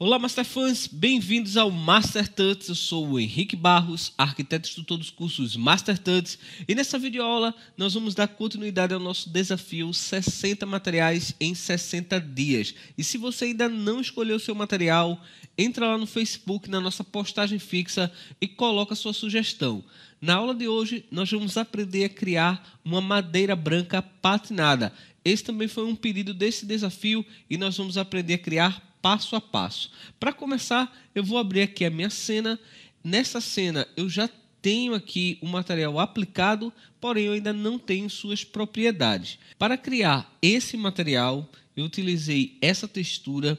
Olá, Master Fans! Bem-vindos ao Master Tuts. Eu sou o Henrique Barros, arquiteto todos dos cursos Master Tuts, e nessa videoaula nós vamos dar continuidade ao nosso desafio 60 materiais em 60 dias. E se você ainda não escolheu o seu material, entra lá no Facebook, na nossa postagem fixa e coloca a sua sugestão. Na aula de hoje, nós vamos aprender a criar uma madeira branca patinada. Esse também foi um pedido desse desafio e nós vamos aprender a criar passo a passo. Para começar, eu vou abrir aqui a minha cena. Nessa cena, eu já tenho aqui o material aplicado, porém eu ainda não tenho suas propriedades. Para criar esse material, eu utilizei essa textura.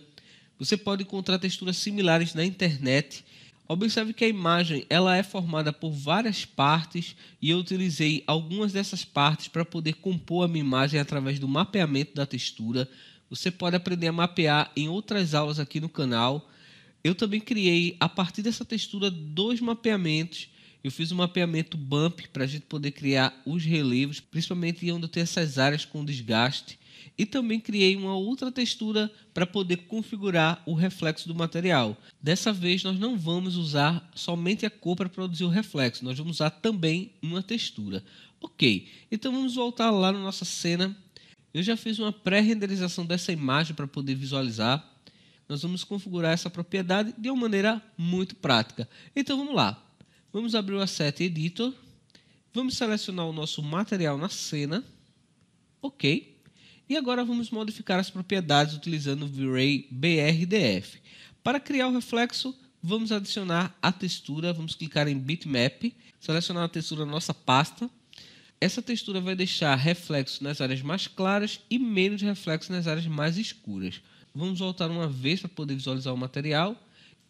Você pode encontrar texturas similares na internet. Observe que a imagem ela é formada por várias partes e eu utilizei algumas dessas partes para poder compor a minha imagem através do mapeamento da textura. Você pode aprender a mapear em outras aulas aqui no canal. Eu também criei, a partir dessa textura, dois mapeamentos. Eu fiz um mapeamento bump para a gente poder criar os relevos, principalmente onde tem essas áreas com desgaste. E também criei uma outra textura para poder configurar o reflexo do material. Dessa vez, nós não vamos usar somente a cor para produzir o reflexo, nós vamos usar também uma textura. Ok, então vamos voltar lá na nossa cena eu já fiz uma pré-renderização dessa imagem para poder visualizar. Nós vamos configurar essa propriedade de uma maneira muito prática. Então vamos lá. Vamos abrir o Asset Editor. Vamos selecionar o nosso material na cena. OK. E agora vamos modificar as propriedades utilizando o V-Ray BRDF. Para criar o reflexo, vamos adicionar a textura, vamos clicar em Bitmap, selecionar a textura da nossa pasta, essa textura vai deixar reflexos nas áreas mais claras e menos reflexos nas áreas mais escuras. Vamos voltar uma vez para poder visualizar o material.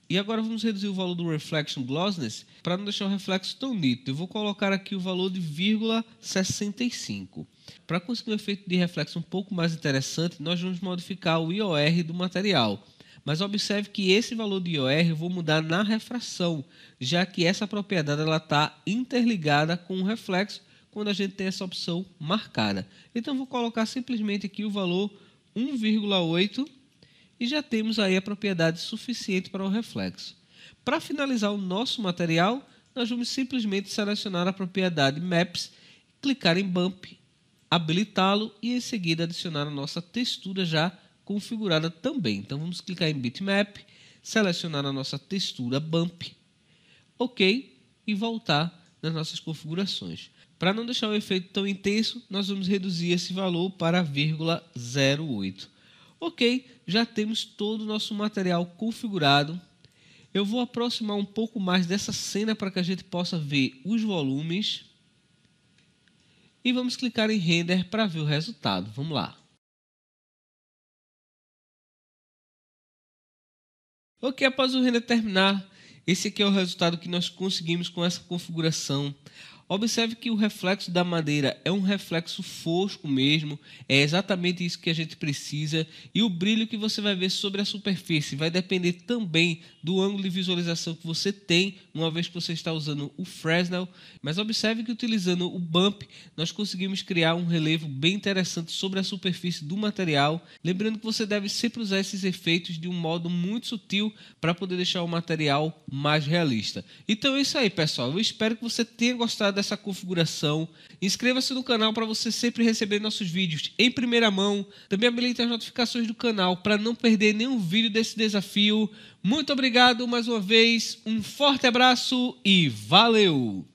E agora vamos reduzir o valor do Reflection Glossiness para não deixar o reflexo tão nítido. Eu vou colocar aqui o valor de 0,65. Para conseguir um efeito de reflexo um pouco mais interessante, nós vamos modificar o IOR do material. Mas observe que esse valor de IOR eu vou mudar na refração, já que essa propriedade está interligada com o reflexo quando a gente tem essa opção marcada. Então, vou colocar simplesmente aqui o valor 1,8 e já temos aí a propriedade suficiente para o reflexo. Para finalizar o nosso material, nós vamos simplesmente selecionar a propriedade Maps, clicar em Bump, habilitá-lo e em seguida adicionar a nossa textura já configurada também. Então vamos clicar em Bitmap, selecionar a nossa textura Bump, OK e voltar nas nossas configurações. Para não deixar o efeito tão intenso, nós vamos reduzir esse valor para 0,08. Ok, já temos todo o nosso material configurado. Eu vou aproximar um pouco mais dessa cena para que a gente possa ver os volumes. E vamos clicar em Render para ver o resultado. Vamos lá. Ok, após o render terminar, esse aqui é o resultado que nós conseguimos com essa configuração. Observe que o reflexo da madeira é um reflexo fosco mesmo, é exatamente isso que a gente precisa, e o brilho que você vai ver sobre a superfície vai depender também do ângulo de visualização que você tem, uma vez que você está usando o Fresnel, mas observe que utilizando o bump, nós conseguimos criar um relevo bem interessante sobre a superfície do material, lembrando que você deve sempre usar esses efeitos de um modo muito sutil para poder deixar o material mais realista. Então é isso aí, pessoal. Eu espero que você tenha gostado dessa configuração. Inscreva-se no canal para você sempre receber nossos vídeos em primeira mão. Também habilite as notificações do canal para não perder nenhum vídeo desse desafio. Muito obrigado mais uma vez, um forte abraço e valeu!